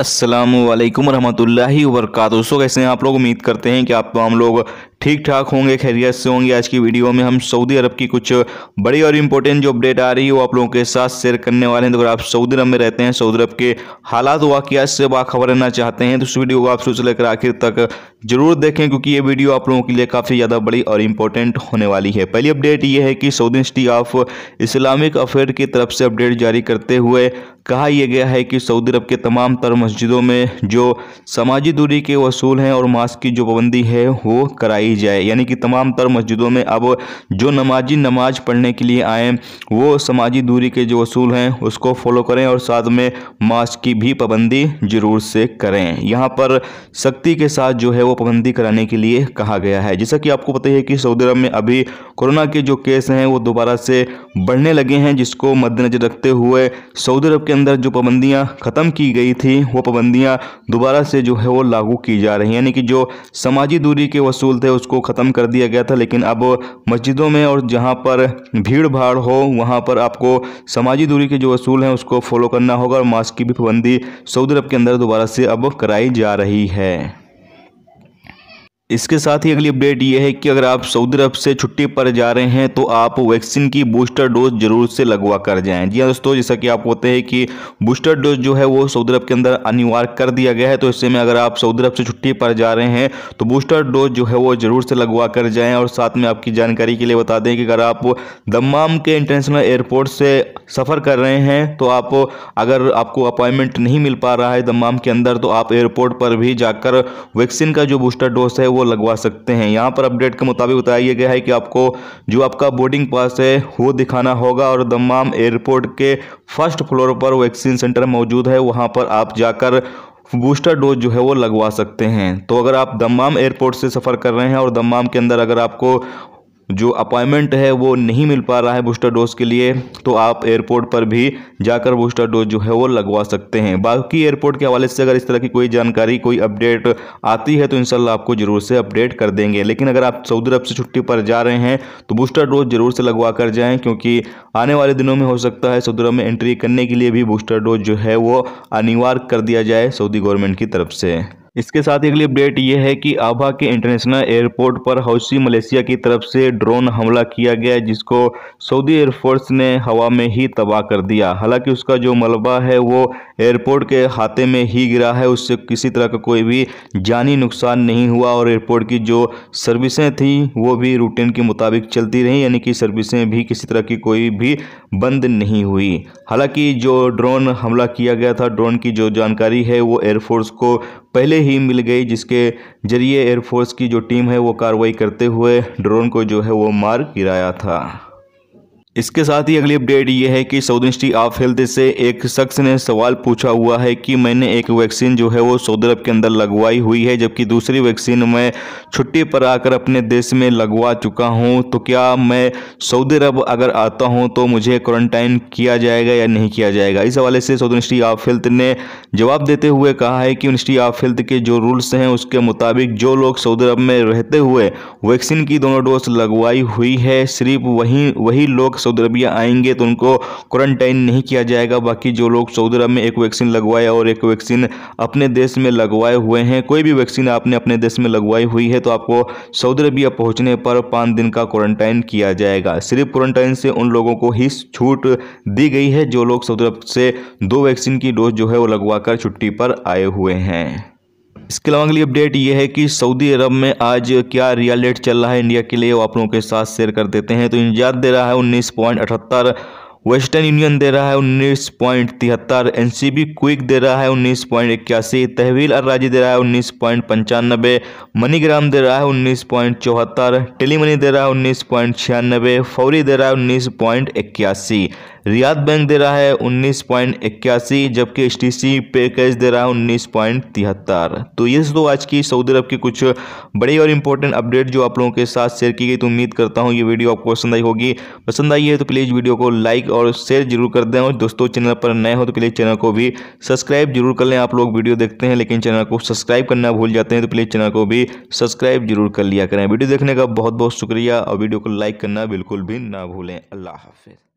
असलम वरहमल वर्क दोस्तों कैसे हैं आप लोग उम्मीद करते हैं कि आप तमाम लोग ठीक ठाक होंगे खैरियत से होंगे आज की वीडियो में हम सऊदी अरब की कुछ बड़ी और इम्पोर्टेंट जो अपडेट आ रही है वो आप लोगों के साथ शेयर करने वाले हैं तो अगर आप सऊदी अरब में रहते हैं सऊदी अरब के हालात वाकियात से बाखबर रहना चाहते हैं तो उस वीडियो को आप सोच लेकर आखिर तक जरूर देखें क्योंकि ये वीडियो आप लोगों के लिए काफ़ी ज़्यादा बड़ी और इम्पोर्टेंट होने वाली है पहली अपडेट ये है कि Saudi institute of Islamic affair की तरफ से अपडेट जारी करते हुए कहा यह गया है कि सऊदी अरब के तमाम तर मस्जिदों में जो सामाजिक दूरी के वसूल हैं और मास्क की जो पाबंदी है वो कराई ली जाए यानी कि तमाम तर मस्जिदों में अब जो नमाजी नमाज पढ़ने के लिए आएँ वो समाजी दूरी के जो असूल हैं उसको फॉलो करें और साथ में मास्क की भी पाबंदी ज़रूर से करें यहाँ पर सख्ती के साथ जो है वो पाबंदी कराने के लिए कहा गया है जैसा कि आपको पता है कि सऊदी अरब में अभी कोरोना के जो केस हैं वो दोबारा से बढ़ने लगे हैं जिसको मद्देनज़र रखते हुए सऊदी अरब के अंदर जो पाबंदियाँ ख़त्म की गई थी वो पाबंदियाँ दोबारा से जो है वो लागू की जा रही हैं यानी कि जो समाजी दूरी के वसूल थे उसको ख़त्म कर दिया गया था लेकिन अब मस्जिदों में और जहाँ पर भीड़ भाड़ हो वहाँ पर आपको समाजी दूरी के जो असूल हैं उसको फॉलो करना होगा और मास्क की भी पाबंदी सऊदी अरब के अंदर दोबारा से अब कराई जा रही है इसके साथ ही अगली अपडेट ये है कि अगर आप सऊदी अरब से छुट्टी पर जा रहे हैं तो आप वैक्सीन की बूस्टर डोज जरूर से लगवा कर जाएं जी हाँ दोस्तों जैसा कि आप होते हैं कि बूस्टर डोज जो है वो सऊदी अरब के अंदर अनिवार्य कर दिया गया है तो इससे में अगर आप सऊदी अरब से छुट्टी पर जा रहे हैं तो बूस्टर डोज जो है वो ज़रूर से लगवा कर जाएँ और साथ में आपकी जानकारी के लिए बता दें कि अगर आप दमाम के इंटरनेशनल एयरपोर्ट से सफ़र कर रहे हैं तो आप अगर आपको अपॉइंटमेंट नहीं मिल पा रहा है दमाम के अंदर तो आप एयरपोर्ट पर भी जाकर वैक्सीन का जो बूस्टर डोज है वो वो लगवा सकते हैं यहाँ पर अपडेट के मुताबिक बताया गया है कि आपको जो आपका बोर्डिंग पास है वो दिखाना होगा और दमाम एयरपोर्ट के फर्स्ट फ्लोर पर वैक्सीन सेंटर मौजूद है वहाँ पर आप जाकर बूस्टर डोज जो है वो लगवा सकते हैं तो अगर आप दमाम एयरपोर्ट से सफ़र कर रहे हैं और दमाम के अंदर अगर आपको जो अपॉइंटमेंट है वो नहीं मिल पा रहा है बूस्टर डोज के लिए तो आप एयरपोर्ट पर भी जाकर बूस्टर डोज जो है वो लगवा सकते हैं बाकी एयरपोर्ट के हवाले से अगर इस तरह की कोई जानकारी कोई अपडेट आती है तो इनशाला आपको ज़रूर से अपडेट कर देंगे लेकिन अगर आप सऊदी अरब से छुट्टी पर जा रहे हैं तो बूस्टर डोज ज़रूर से लगवा कर जाएँ क्योंकि आने वाले दिनों में हो सकता है सऊदी अरब में एंट्री करने के लिए भी बूस्टर डोज जो है वो अनिवार्य कर दिया जाए सऊदी गवर्नमेंट की तरफ से इसके साथ अगली अपडेट ये है कि आभा के इंटरनेशनल एयरपोर्ट पर हौसी मलेशिया की तरफ से ड्रोन हमला किया गया जिसको सऊदी एयरफोर्स ने हवा में ही तबाह कर दिया हालांकि उसका जो मलबा है वो एयरपोर्ट के हाथे में ही गिरा है उससे किसी तरह का कोई भी जानी नुकसान नहीं हुआ और एयरपोर्ट की जो सर्विसें थी वो भी रूटीन के मुताबिक चलती रहीं यानी कि सर्विसें भी किसी तरह की कोई भी बंद नहीं हुई हालांकि जो ड्रोन हमला किया गया था ड्रोन की जो जानकारी है वो एयरफोर्स को पहले ही मिल गई जिसके जरिए एयरफोर्स की जो टीम है वो कार्रवाई करते हुए ड्रोन को जो है वो मार गिराया था इसके साथ ही अगली अपडेट ये है कि सऊदी इंस्टी ऑफ हेल्थ से एक शख्स ने सवाल पूछा हुआ है कि मैंने एक वैक्सीन जो है वो सऊदी अरब के अंदर लगवाई हुई है जबकि दूसरी वैक्सीन मैं छुट्टी पर आकर अपने देश में लगवा चुका हूं तो क्या मैं सऊदी अरब अगर आता हूं तो मुझे क्वारंटाइन किया जाएगा या नहीं किया जाएगा इस हवाले से सऊदी इंस्टी ऑफ हेल्थ ने जवाब देते हुए कहा है कि इंस्टी ऑफ हेल्थ के जो रूल्स हैं उसके मुताबिक जो लोग सऊदी अरब में रहते हुए वैक्सीन की दोनों डोज लगवाई हुई है सिर्फ वहीं वही लोग सऊदी अरबिया आएंगे तो उनको क्वारंटाइन नहीं किया जाएगा बाकी जो लोग सऊदी अरब में एक वैक्सीन लगवाए और एक वैक्सीन अपने देश में लगवाए हुए हैं कोई भी वैक्सीन आपने अपने देश में लगवाई हुई है तो आपको सऊदी अरबिया पहुँचने पर पाँच दिन का क्वारंटाइन किया जाएगा सिर्फ क्वारंटाइन से उन लोगों को ही छूट दी गई है जो लोग सऊदी अरब से दो वैक्सीन की डोज जो है वो लगवा छुट्टी पर आए हुए हैं इसके अलावा अगली अपडेट ये है कि सऊदी अरब में आज क्या रियल रेट चल रहा है इंडिया के लिए वो आप लोगों के साथ शेयर कर देते हैं तो इंजाद दे रहा है उन्नीस पॉइंट अठहत्तर वेस्टर्न यूनियन दे रहा है उन्नीस पॉइंट तिहत्तर एन सी बी क्विक दे रहा है उन्नीस पॉइंट इक्यासी तहवील अर्राजी दे रहा है उन्नीस पॉइंट पंचानबे मनीग्राम दे रहा है उन्नीस पॉइंट चौहत्तर टेली मनी दे रहा है उन्नीस पॉइंट छियानबे फौरी दे रहा है उन्नीस पॉइंट इक्यासी रियाद बैंक दे रहा है उन्नीस पॉइंट इक्यासी जबकि एच टी सी पे कैश दे रहा है उन्नीस पॉइंट तिहत्तर तो ये दो आज की सऊदी अरब की कुछ बड़ी और इंपॉर्टेंट अपडेट जो आप लोगों के साथ शेयर की गई तो उम्मीद करता हूँ ये वीडियो आपको पसंद आई होगी पसंद आई है तो प्लीज़ वीडियो को लाइक और शेयर जरूर कर दें और दोस्तों चैनल पर नए हो तो प्लीज़ चैनल को भी सब्सक्राइब जरूर कर लें आप लोग वीडियो देखते हैं लेकिन चैनल को सब्सक्राइब करना भूल जाते हैं तो प्लीज़ चैनल को भी सब्सक्राइब जरूर कर लिया करें वीडियो देखने का बहुत बहुत शुक्रिया और वीडियो को लाइक करना बिल्कुल भी ना भूलें अल्लाह हाफिज़